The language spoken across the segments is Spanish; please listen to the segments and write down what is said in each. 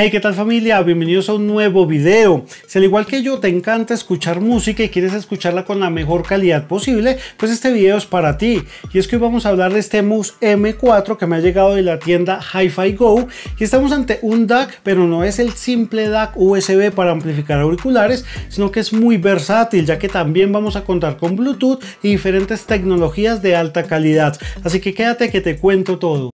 Hey, ¿qué tal familia? Bienvenidos a un nuevo video. Si al igual que yo te encanta escuchar música y quieres escucharla con la mejor calidad posible, pues este video es para ti. Y es que hoy vamos a hablar de este Mus M4 que me ha llegado de la tienda Hi-Fi Go. Y estamos ante un DAC, pero no es el simple DAC USB para amplificar auriculares, sino que es muy versátil, ya que también vamos a contar con Bluetooth y diferentes tecnologías de alta calidad. Así que quédate que te cuento todo.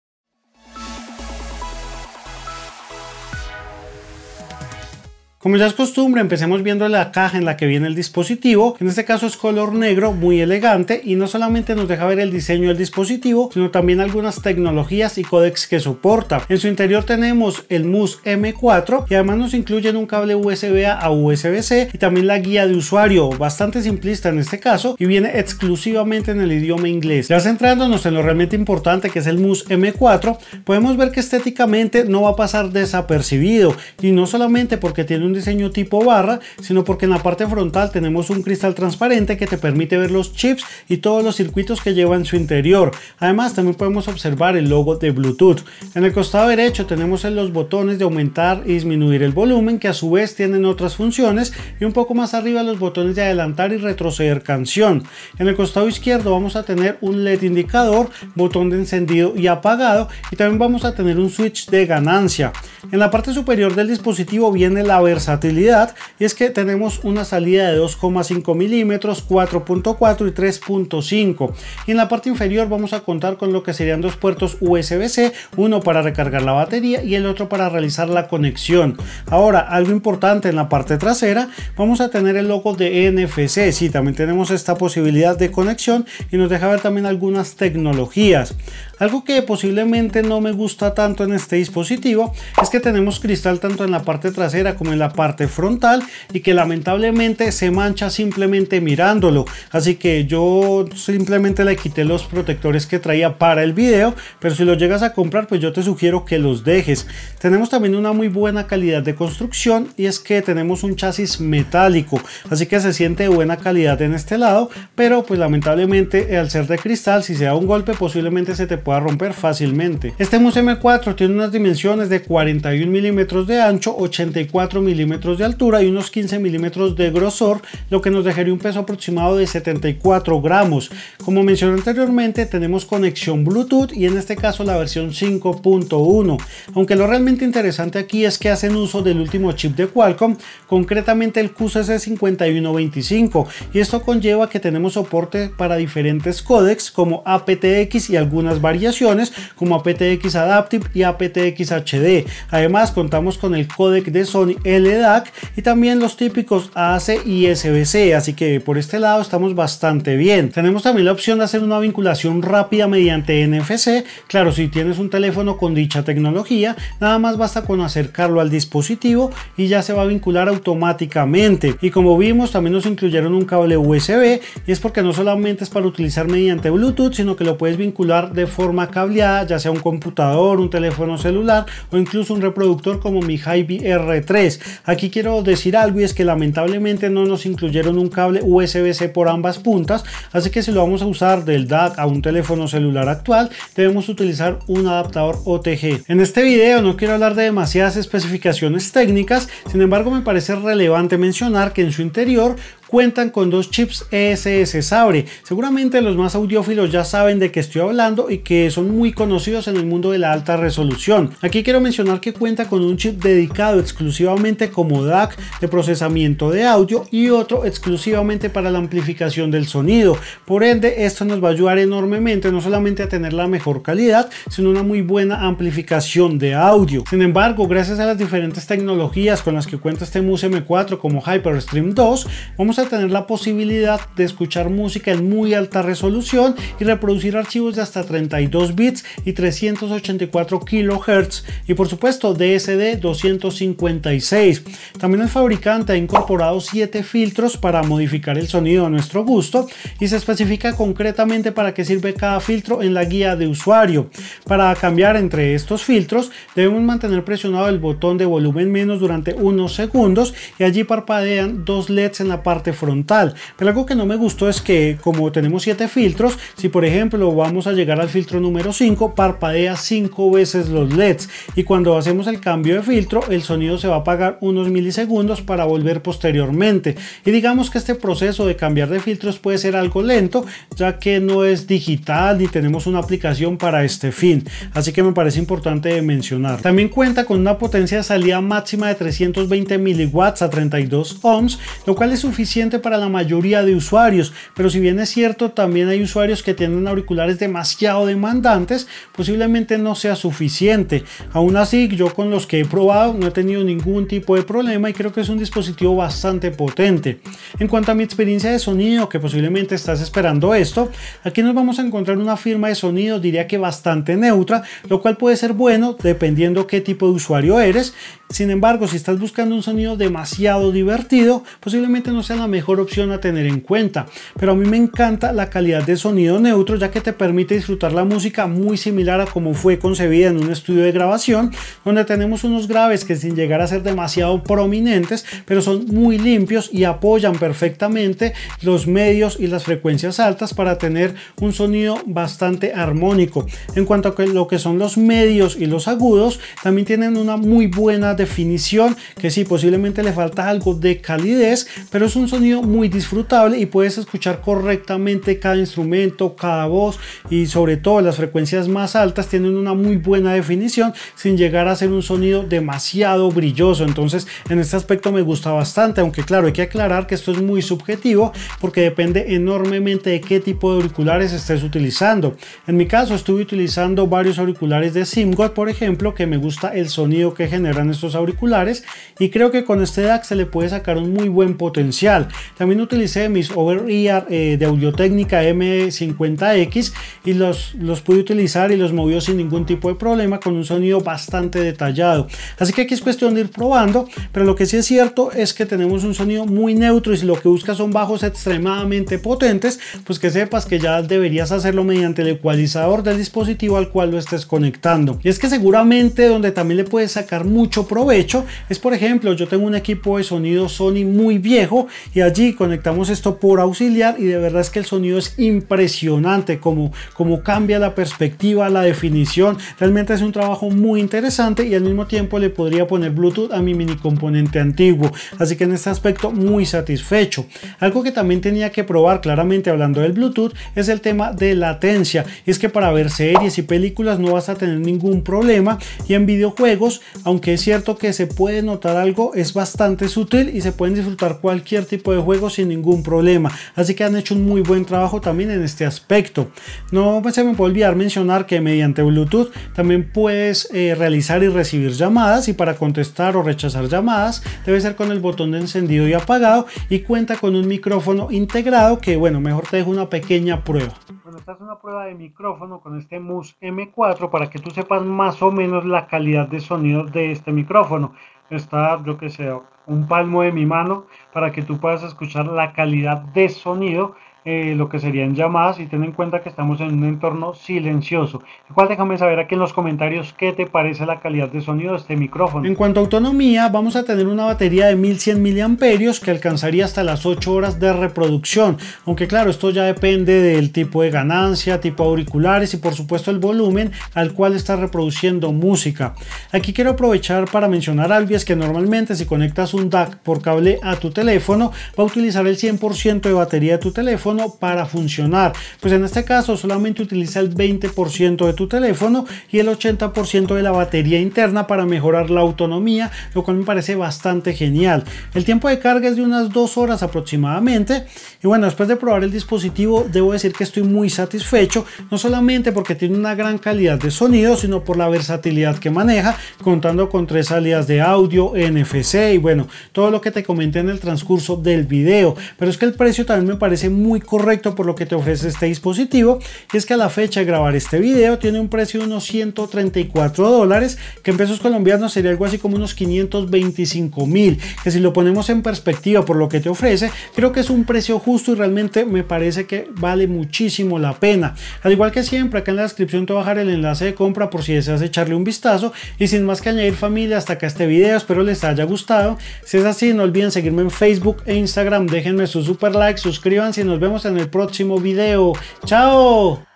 Como ya es costumbre, empecemos viendo la caja en la que viene el dispositivo. En este caso es color negro, muy elegante y no solamente nos deja ver el diseño del dispositivo, sino también algunas tecnologías y códex que soporta. En su interior tenemos el MUS M4 y además nos incluyen un cable USB A USB-C y también la guía de usuario, bastante simplista en este caso y viene exclusivamente en el idioma inglés. Ya centrándonos en lo realmente importante que es el MUS M4, podemos ver que estéticamente no va a pasar desapercibido y no solamente porque tiene un diseño tipo barra, sino porque en la parte frontal tenemos un cristal transparente que te permite ver los chips y todos los circuitos que lleva en su interior. Además también podemos observar el logo de Bluetooth. En el costado derecho tenemos los botones de aumentar y disminuir el volumen que a su vez tienen otras funciones y un poco más arriba los botones de adelantar y retroceder canción. En el costado izquierdo vamos a tener un LED indicador, botón de encendido y apagado y también vamos a tener un switch de ganancia. En la parte superior del dispositivo viene la versatilidad y es que tenemos una salida de 2,5 milímetros, 4.4 y 3.5. Y en la parte inferior vamos a contar con lo que serían dos puertos USB-C, uno para recargar la batería y el otro para realizar la conexión. Ahora, algo importante en la parte trasera, vamos a tener el logo de NFC, si también tenemos esta posibilidad de conexión y nos deja ver también algunas tecnologías. Algo que posiblemente no me gusta tanto en este dispositivo es que tenemos cristal tanto en la parte trasera como en la parte frontal y que lamentablemente se mancha simplemente mirándolo. Así que yo simplemente le quité los protectores que traía para el video, pero si lo llegas a comprar pues yo te sugiero que los dejes. Tenemos también una muy buena calidad de construcción y es que tenemos un chasis metálico, así que se siente de buena calidad en este lado, pero pues lamentablemente eh, al ser de cristal si se da un golpe posiblemente se te pueda romper fácilmente. Este Mus M4 tiene unas dimensiones de 41 milímetros de ancho, 84 milímetros de altura y unos 15 milímetros de grosor, lo que nos dejaría un peso aproximado de 74 gramos. Como mencioné anteriormente, tenemos conexión Bluetooth y en este caso la versión 5.1. Aunque lo realmente interesante aquí es que hacen uso del último chip de Qualcomm, concretamente el QCC5125, y esto conlleva que tenemos soporte para diferentes códecs como aptX y algunas variaciones como aptX Adaptive y aptX HD. Además, contamos con el códec de Sony l DAC y también los típicos AC y SBC, así que por este lado estamos bastante bien. Tenemos también la opción de hacer una vinculación rápida mediante NFC, claro si tienes un teléfono con dicha tecnología, nada más basta con acercarlo al dispositivo y ya se va a vincular automáticamente. Y como vimos también nos incluyeron un cable USB y es porque no solamente es para utilizar mediante Bluetooth, sino que lo puedes vincular de forma cableada, ya sea un computador, un teléfono celular o incluso un reproductor como mi hi R3. Aquí quiero decir algo y es que lamentablemente no nos incluyeron un cable USB-C por ambas puntas, así que si lo vamos a usar del DAT a un teléfono celular actual, debemos utilizar un adaptador OTG. En este video no quiero hablar de demasiadas especificaciones técnicas, sin embargo me parece relevante mencionar que en su interior cuentan con dos chips ESS Sabre. Seguramente los más audiófilos ya saben de qué estoy hablando y que son muy conocidos en el mundo de la alta resolución. Aquí quiero mencionar que cuenta con un chip dedicado exclusivamente como DAC de procesamiento de audio y otro exclusivamente para la amplificación del sonido. Por ende, esto nos va a ayudar enormemente no solamente a tener la mejor calidad, sino una muy buena amplificación de audio. Sin embargo, gracias a las diferentes tecnologías con las que cuenta este MUSE M4 como HyperStream 2, vamos a tener la posibilidad de escuchar música en muy alta resolución y reproducir archivos de hasta 32 bits y 384 kHz y por supuesto DSD 256. También el fabricante ha incorporado 7 filtros para modificar el sonido a nuestro gusto y se especifica concretamente para qué sirve cada filtro en la guía de usuario. Para cambiar entre estos filtros debemos mantener presionado el botón de volumen menos durante unos segundos y allí parpadean dos LEDs en la parte frontal. Pero algo que no me gustó es que como tenemos 7 filtros, si por ejemplo vamos a llegar al filtro número 5, parpadea 5 veces los LEDs y cuando hacemos el cambio de filtro el sonido se va a apagar unos milisegundos para volver posteriormente. Y digamos que este proceso de cambiar de filtros puede ser algo lento ya que no es digital ni tenemos una aplicación para este fin. Así que me parece importante mencionar. También cuenta con una potencia de salida máxima de 320 miliwatts a 32 ohms, lo cual es suficiente para la mayoría de usuarios, pero si bien es cierto, también hay usuarios que tienen auriculares demasiado demandantes, posiblemente no sea suficiente. Aún así, yo con los que he probado no he tenido ningún tipo de problema y creo que es un dispositivo bastante potente. En cuanto a mi experiencia de sonido, que posiblemente estás esperando esto, aquí nos vamos a encontrar una firma de sonido, diría que bastante neutra, lo cual puede ser bueno dependiendo qué tipo de usuario eres. Sin embargo, si estás buscando un sonido demasiado divertido, posiblemente no sea la mejor opción a tener en cuenta. Pero a mí me encanta la calidad de sonido neutro ya que te permite disfrutar la música muy similar a como fue concebida en un estudio de grabación donde tenemos unos graves que sin llegar a ser demasiado prominentes pero son muy limpios y apoyan perfectamente los medios y las frecuencias altas para tener un sonido bastante armónico. En cuanto a lo que son los medios y los agudos también tienen una muy buena definición que sí posiblemente le falta algo de calidez pero es un sonido muy disfrutable y puedes escuchar correctamente cada instrumento, cada voz y sobre todo las frecuencias más altas tienen una muy buena definición sin llegar a ser un sonido demasiado brilloso. Entonces en este aspecto me gusta bastante, aunque claro, hay que aclarar que esto es muy subjetivo porque depende enormemente de qué tipo de auriculares estés utilizando. En mi caso estuve utilizando varios auriculares de SimGot por ejemplo, que me gusta el sonido que generan estos auriculares y creo que con este DAC se le puede sacar un muy buen potencial también utilicé mis over-ear eh, de Audio-Técnica M50X y los, los pude utilizar y los movió sin ningún tipo de problema con un sonido bastante detallado. Así que aquí es cuestión de ir probando, pero lo que sí es cierto es que tenemos un sonido muy neutro y si lo que buscas son bajos extremadamente potentes, pues que sepas que ya deberías hacerlo mediante el ecualizador del dispositivo al cual lo estés conectando. Y es que seguramente donde también le puedes sacar mucho provecho es por ejemplo yo tengo un equipo de sonido Sony muy viejo y allí conectamos esto por auxiliar y de verdad es que el sonido es impresionante como, como cambia la perspectiva, la definición, realmente es un trabajo muy interesante y al mismo tiempo le podría poner Bluetooth a mi mini componente antiguo, así que en este aspecto muy satisfecho. Algo que también tenía que probar claramente hablando del Bluetooth es el tema de latencia, es que para ver series y películas no vas a tener ningún problema y en videojuegos, aunque es cierto que se puede notar algo, es bastante sutil y se pueden disfrutar cualquier tipo de juego sin ningún problema. Así que han hecho un muy buen trabajo también en este aspecto. No se me puede olvidar mencionar que mediante Bluetooth también puedes eh, realizar y recibir llamadas y para contestar o rechazar llamadas debe ser con el botón de encendido y apagado y cuenta con un micrófono integrado que bueno, mejor te dejo una pequeña prueba. Bueno, esta es una prueba de micrófono con este MUS M4 para que tú sepas más o menos la calidad de sonido de este micrófono está, yo que sé, un palmo de mi mano para que tú puedas escuchar la calidad de sonido eh, lo que serían llamadas y ten en cuenta que estamos en un entorno silencioso. Igual déjame saber aquí en los comentarios qué te parece la calidad de sonido de este micrófono. En cuanto a autonomía, vamos a tener una batería de 1100 mAh que alcanzaría hasta las 8 horas de reproducción, aunque claro, esto ya depende del tipo de ganancia, tipo auriculares y por supuesto el volumen al cual estás reproduciendo música. Aquí quiero aprovechar para mencionar algo es que normalmente si conectas un DAC por cable a tu teléfono va a utilizar el 100% de batería de tu teléfono para funcionar. Pues en este caso solamente utiliza el 20% de tu teléfono y el 80% de la batería interna para mejorar la autonomía, lo cual me parece bastante genial. El tiempo de carga es de unas 2 horas aproximadamente y bueno, después de probar el dispositivo debo decir que estoy muy satisfecho, no solamente porque tiene una gran calidad de sonido, sino por la versatilidad que maneja, contando con tres salidas de audio, NFC y bueno, todo lo que te comenté en el transcurso del video, pero es que el precio también me parece muy correcto por lo que te ofrece este dispositivo y es que a la fecha de grabar este video tiene un precio de unos 134 dólares que en pesos colombianos sería algo así como unos 525 mil que si lo ponemos en perspectiva por lo que te ofrece creo que es un precio justo y realmente me parece que vale muchísimo la pena al igual que siempre acá en la descripción te voy a dejar el enlace de compra por si deseas echarle un vistazo y sin más que añadir familia hasta acá este video espero les haya gustado si es así no olviden seguirme en Facebook e Instagram déjenme su super like suscríbanse y nos vemos vemos en el próximo video. ¡Chao!